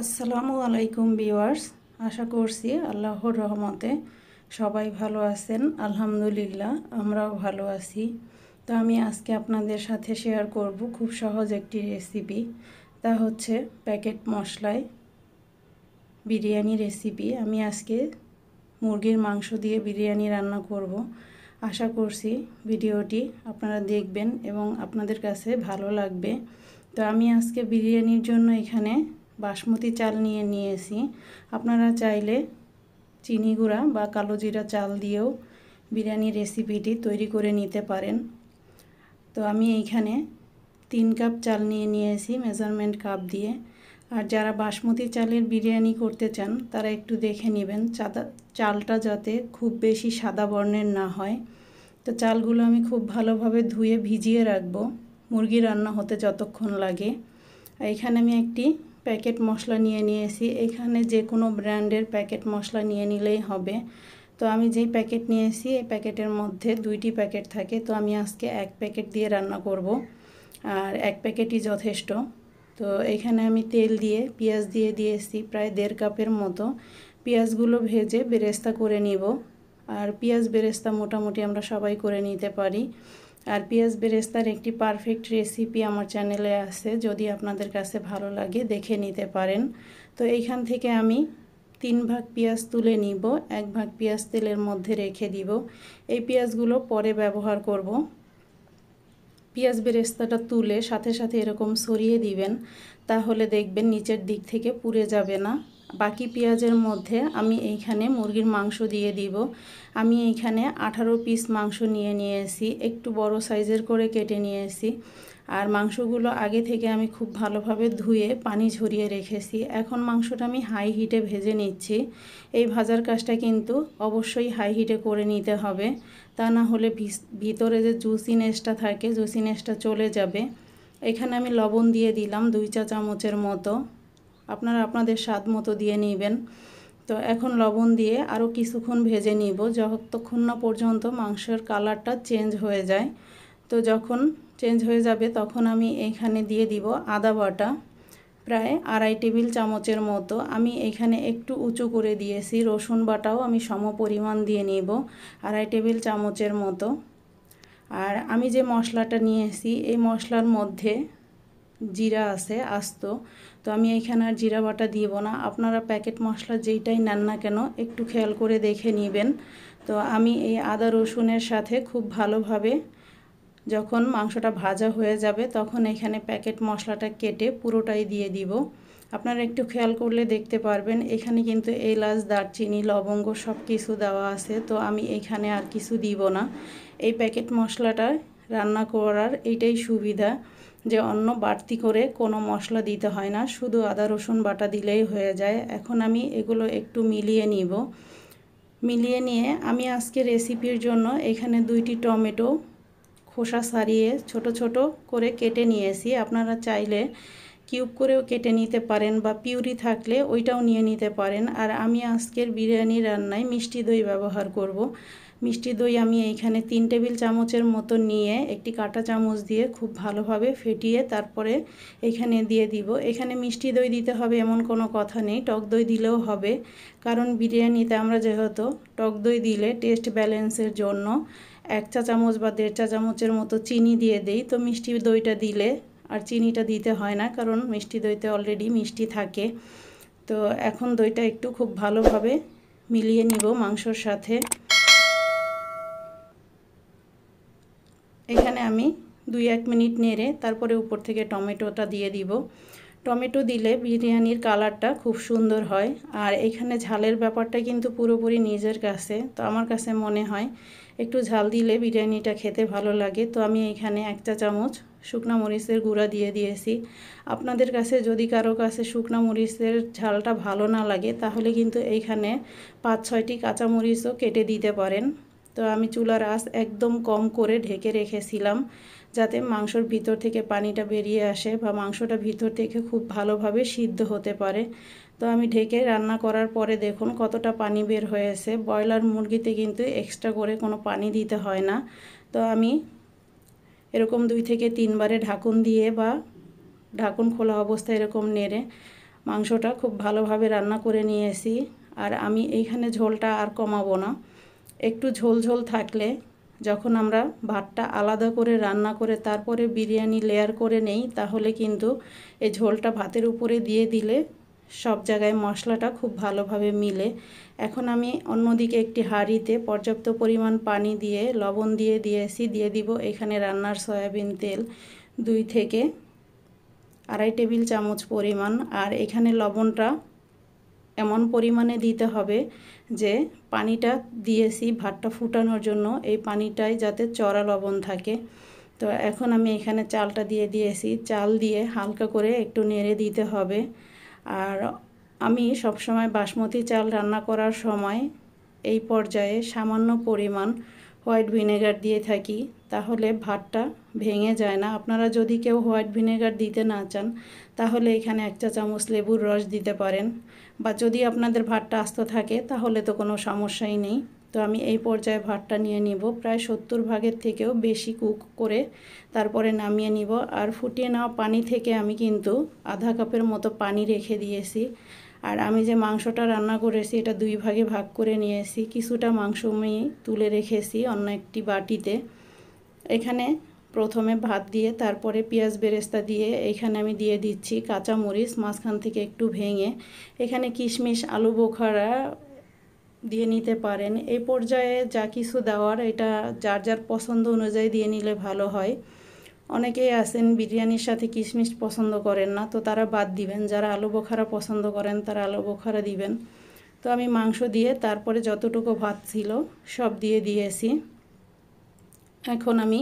আসসালামু আলাইকুম বিওয়ার্স আশা করছি আল্লাহর রহমতে সবাই ভালো আছেন আলহামদুলিল্লাহ আমরাও ভালো আছি তো আমি আজকে আপনাদের সাথে শেয়ার করব খুব সহজ একটি রেসিপি তা হচ্ছে প্যাকেট মশলায় বিরিয়ানি রেসিপি আমি আজকে মুরগির মাংস দিয়ে বিরিয়ানি রান্না করব আশা করছি ভিডিওটি আপনারা দেখবেন এবং আপনাদের কাছে ভালো লাগবে তো আমি আজকে বিরিয়ানির জন্য এখানে বাসমতি চাল নিয়ে নিয়েছি আপনারা চাইলে চিনি গুঁড়া বা কালো জিরা চাল দিয়েও বিরিয়ানি রেসিপিটি তৈরি করে নিতে পারেন তো আমি এইখানে তিন কাপ চাল নিয়ে নিয়েছি মেজারমেন্ট কাপ দিয়ে আর যারা বাসমতি চালের বিরিয়ানি করতে চান তারা একটু দেখে নেবেন চাদা চালটা যাতে খুব বেশি সাদা বর্ণের না হয় তো চালগুলো আমি খুব ভালোভাবে ধুয়ে ভিজিয়ে রাখবো মুরগি রান্না হতে যতক্ষণ লাগে এখানে আমি একটি প্যাকেট মশলা নিয়ে নিয়েছি এখানে যে কোনো ব্র্যান্ডের প্যাকেট মশলা নিয়ে নিলেই হবে তো আমি যেই প্যাকেট নিয়েছি এই প্যাকেটের মধ্যে দুইটি প্যাকেট থাকে তো আমি আজকে এক প্যাকেট দিয়ে রান্না করব আর এক প্যাকেটই যথেষ্ট তো এখানে আমি তেল দিয়ে পেঁয়াজ দিয়ে দিয়েছি প্রায় দেড় কাপের মতো পেঁয়াজগুলো ভেজে বেরেস্তা করে নিব আর পেঁয়াজ বেরেস্তা মোটামুটি আমরা সবাই করে নিতে পারি আর পেঁয়াজ বেরেস্তার একটি পারফেক্ট রেসিপি আমার চ্যানেলে আছে যদি আপনাদের কাছে ভালো লাগে দেখে নিতে পারেন তো এইখান থেকে আমি তিন ভাগ পেঁয়াজ তুলে নিব এক ভাগ পেঁয়াজ তেলের মধ্যে রেখে দিব এই পেঁয়াজগুলো পরে ব্যবহার করব পেঁয়াজ বেরেস্তাটা তুলে সাথে সাথে এরকম সরিয়ে দিবেন তাহলে দেখবেন নিচের দিক থেকে পুড়ে যাবে না বাকি পেঁয়াজের মধ্যে আমি এইখানে মুরগির মাংস দিয়ে দিব আমি এইখানে আঠারো পিস মাংস নিয়ে নিয়েছি একটু বড় সাইজের করে কেটে নিয়েছি আর মাংসগুলো আগে থেকে আমি খুব ভালোভাবে ধুয়ে পানি ঝরিয়ে রেখেছি এখন মাংসটা আমি হাই হিটে ভেজে নিচ্ছি এই ভাজার কাজটা কিন্তু অবশ্যই হাই হিটে করে নিতে হবে তা না হলে ভিতরে যে জুসিনেসটা থাকে জুসিনেসটা চলে যাবে এখানে আমি লবণ দিয়ে দিলাম দুই চা চামচের মতো আপনারা আপনাদের স্বাদ মতো দিয়ে নিবেন তো এখন লবণ দিয়ে আরও কিছুক্ষণ ভেজে নিব যতক্ষণ না পর্যন্ত মাংসের কালারটা চেঞ্জ হয়ে যায় তো যখন চেঞ্জ হয়ে যাবে তখন আমি এইখানে দিয়ে দিব আদা বাটা প্রায় আড়াই টেবিল চামচের মতো আমি এখানে একটু উঁচু করে দিয়েছি রসুন বাটাও আমি সম পরিমাণ দিয়ে নিব আড়াই টেবিল চামচের মতো আর আমি যে মশলাটা নিয়েছি এই মশলার মধ্যে জিরা আছে আস্ত তো আমি এইখানে আর জিরা বাটা দিব না আপনারা প্যাকেট মশলা যেইটাই নেন না কেন একটু খেয়াল করে দেখে নেবেন তো আমি এই আদা রসুনের সাথে খুব ভালোভাবে যখন মাংসটা ভাজা হয়ে যাবে তখন এখানে প্যাকেট মশলাটা কেটে পুরোটাই দিয়ে দিব আপনারা একটু খেয়াল করলে দেখতে পারবেন এখানে কিন্তু এলাচ দারচিনি লবঙ্গ সব কিছু দেওয়া আছে তো আমি এখানে আর কিছু দিব না এই প্যাকেট মশলাটা রান্না করার এটাই সুবিধা যে অন্য বাড়তি করে কোনো মশলা দিতে হয় না শুধু আদা রসুন বাটা দিলেই হয়ে যায় এখন আমি এগুলো একটু মিলিয়ে নিব মিলিয়ে নিয়ে আমি আজকে রেসিপির জন্য এখানে দুইটি টমেটো খোসা সারিয়ে ছোট ছোট করে কেটে নিয়েছি আপনারা চাইলে কিউব করেও কেটে নিতে পারেন বা পিউরি থাকলে ওইটাও নিয়ে নিতে পারেন আর আমি আজকের বিরিয়ানি রান্নায় মিষ্টি দই ব্যবহার করব। মিষ্টি দই আমি এইখানে তিন টেবিল চামচের মতো নিয়ে একটি কাটা চামচ দিয়ে খুব ভালোভাবে ফেটিয়ে তারপরে এখানে দিয়ে দিব এখানে মিষ্টি দই দিতে হবে এমন কোনো কথা নেই টক দই দিলেও হবে কারণ বিরিয়ানিতে আমরা যেহেতু টক দই দিলে টেস্ট ব্যালেন্সের জন্য এক চা চামচ বা দেড় চা চামচের মতো চিনি দিয়ে দেই তো মিষ্টি দইটা দিলে আর চিনিটা দিতে হয় না কারণ মিষ্টি দইতে অলরেডি মিষ্টি থাকে তো এখন দইটা একটু খুব ভালোভাবে মিলিয়ে নিব মাংসর সাথে এখানে আমি দুই এক মিনিট নেড়ে তারপরে উপর থেকে টমেটোটা দিয়ে দিব টমেটো দিলে বিরিয়ানির কালারটা খুব সুন্দর হয় আর এখানে ঝালের ব্যাপারটা কিন্তু পুরোপুরি নিজের কাছে তো আমার কাছে মনে হয় একটু ঝাল দিলে বিরিয়ানিটা খেতে ভালো লাগে তো আমি এখানে এক চা চামচ শুকনা মরিচের গুঁড়া দিয়ে দিয়েছি আপনাদের কাছে যদি কারো কাছে শুকনা মরিচের ঝালটা ভালো না লাগে তাহলে কিন্তু এইখানে পাঁচ ছয়টি কাঁচামরিচও কেটে দিতে পারেন তো আমি চুলার আঁচ একদম কম করে ঢেকে রেখেছিলাম যাতে মাংসর ভিতর থেকে পানিটা বেরিয়ে আসে বা মাংসটা ভিতর থেকে খুব ভালোভাবে সিদ্ধ হতে পারে তো আমি ঢেকে রান্না করার পরে দেখুন কতটা পানি বের হয়েছে ব্রয়লার মুরগিতে কিন্তু এক্সট্রা করে কোনো পানি দিতে হয় না তো আমি এরকম দুই থেকে তিনবারে ঢাকুন দিয়ে বা ঢাকুন খোলা অবস্থায় এরকম নেড়ে মাংসটা খুব ভালোভাবে রান্না করে নিয়েছি আর আমি এইখানে ঝোলটা আর কমাবো না একটু ঝোল ঝোল থাকলে যখন আমরা ভাতটা আলাদা করে রান্না করে তারপরে বিরিয়ানি লেয়ার করে নেই তাহলে কিন্তু এই ঝোলটা ভাতের উপরে দিয়ে দিলে সব জায়গায় মশলাটা খুব ভালোভাবে মিলে এখন আমি অন্যদিকে একটি হাঁড়িতে পর্যাপ্ত পরিমাণ পানি দিয়ে লবণ দিয়ে দিয়েছি দিয়ে দিব এখানে রান্নার সয়াবিন তেল দুই থেকে আড়াই টেবিল চামচ পরিমাণ আর এখানে লবণটা এমন পরিমাণে দিতে হবে যে পানিটা দিয়েছি ভাতটা ফুটানোর জন্য এই পানিটাই যাতে চড়া লবণ থাকে তো এখন আমি এখানে চালটা দিয়ে দিয়েছি চাল দিয়ে হালকা করে একটু নেড়ে দিতে হবে আর আমি সবসময় বাসমতি চাল রান্না করার সময় এই পর্যায়ে সামান্য পরিমাণ হোয়াইট ভিনেগার দিয়ে থাকি তাহলে ভাতটা ভেঙে যায় না আপনারা যদি কেউ হোয়াইট ভিনেগার দিতে না চান তাহলে এখানে এক চা চামচ লেবুর রস দিতে পারেন বা যদি আপনাদের ভাতটা আস্ত থাকে তাহলে তো কোনো সমস্যাই নেই তো আমি এই পর্যায়ে ভাতটা নিয়ে নিব প্রায় সত্তর ভাগের থেকেও বেশি কুক করে তারপরে নামিয়ে নিব আর ফুটিয়ে নেওয়া পানি থেকে আমি কিন্তু আধা কাপের মতো পানি রেখে দিয়েছি আর আমি যে মাংসটা রান্না করেছি এটা দুই ভাগে ভাগ করে নিয়েছি কিছুটা মাংস আমি তুলে রেখেছি অন্য একটি বাটিতে এখানে প্রথমে ভাত দিয়ে তারপরে পেঁয়াজ বেরেস্তা দিয়ে এখানে আমি দিয়ে দিচ্ছি কাঁচা মরিচ মাঝখান থেকে একটু ভেঙে এখানে কিশমিশ আলু বোখারা দিয়ে নিতে পারেন এই পর্যায়ে যা কিছু দেওয়ার এটা যার যার পছন্দ অনুযায়ী দিয়ে নিলে ভালো হয় অনেকেই আছেন বিরিয়ানির সাথে কিশমিশ পছন্দ করেন না তো তারা বাদ দিবেন যারা আলু বোখারা পছন্দ করেন তারা আলু বোখারা দিবেন তো আমি মাংস দিয়ে তারপরে যতটুকু ভাত ছিল সব দিয়ে দিয়েছি এখন আমি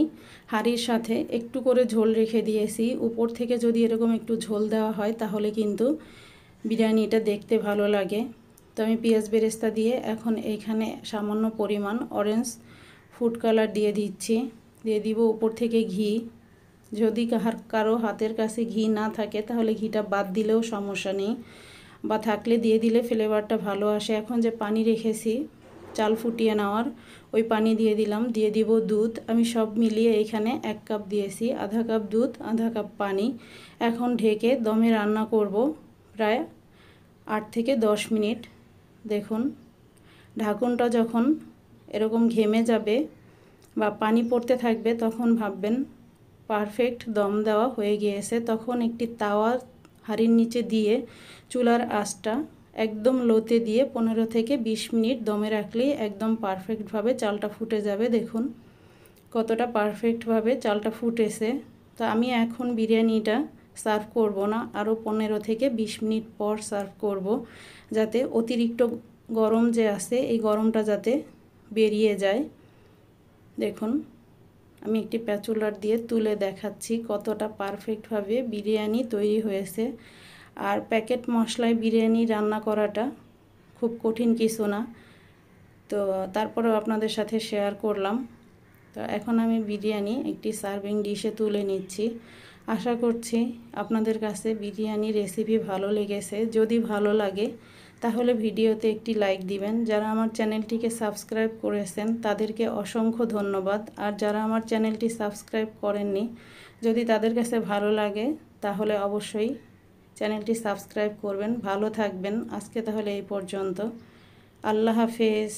হাঁড়ির সাথে একটু করে ঝোল রেখে দিয়েছি উপর থেকে যদি এরকম একটু ঝোল দেওয়া হয় তাহলে কিন্তু বিরিয়ানিটা দেখতে ভালো লাগে তো আমি পেঁয়াজ বেরেস্তা দিয়ে এখন এখানে সামান্য পরিমাণ অরেঞ্জ ফুড কালার দিয়ে দিচ্ছি দিয়ে দিব উপর থেকে ঘি যদি কাহার কারো হাতের কাছে ঘি না থাকে তাহলে ঘিটা বাদ দিলেও সমস্যা নেই বা থাকলে দিয়ে দিলে ফ্লেভারটা ভালো আসে এখন যে পানি রেখেছি চাল ফুটিয়ে নেওয়ার ওই পানি দিয়ে দিলাম দিয়ে দিব দুধ আমি সব মিলিয়ে এখানে এক কাপ দিয়েছি আধা কাপ দুধ আধা কাপ পানি এখন ঢেকে দমে রান্না করব প্রায় আট থেকে দশ মিনিট দেখুন ঢাকনটা যখন এরকম ঘেমে যাবে বা পানি পড়তে থাকবে তখন ভাববেন পারফেক্ট দম দেওয়া হয়ে গিয়েছে তখন একটি তাওয়া হাড়ির নিচে দিয়ে চুলার আঁচটা একদম লোতে দিয়ে পনেরো থেকে ২০ মিনিট দমে রাখলেই একদম পারফেক্টভাবে চালটা ফুটে যাবে দেখুন কতটা পারফেক্টভাবে চালটা ফুটেছে তো আমি এখন বিরিয়ানিটা সার্ভ করব না আরও পনেরো থেকে ২০ মিনিট পর সার্ভ করব যাতে অতিরিক্ত গরম যে আছে এই গরমটা যাতে বেরিয়ে যায় দেখুন আমি একটি প্যাচুলার দিয়ে তুলে দেখাচ্ছি কতটা পারফেক্টভাবে বিরিয়ানি তৈরি হয়েছে আর প্যাকেট মশলায় বিরিয়ানি রান্না করাটা খুব কঠিন কিছু না তো তারপরেও আপনাদের সাথে শেয়ার করলাম তো এখন আমি বিরিয়ানি একটি সার্ভিং ডিশে তুলে নিচ্ছি আশা করছি আপনাদের কাছে বিরিয়ানি রেসিপি ভালো লেগেছে যদি ভালো লাগে তাহলে ভিডিওতে একটি লাইক দিবেন যারা আমার চ্যানেলটিকে সাবস্ক্রাইব করেছেন তাদেরকে অসংখ্য ধন্যবাদ আর যারা আমার চ্যানেলটি সাবস্ক্রাইব করেননি যদি তাদের কাছে ভালো লাগে তাহলে অবশ্যই চ্যানেলটি সাবস্ক্রাইব করবেন ভালো থাকবেন আজকে তাহলে এই পর্যন্ত আল্লাহ হাফেজ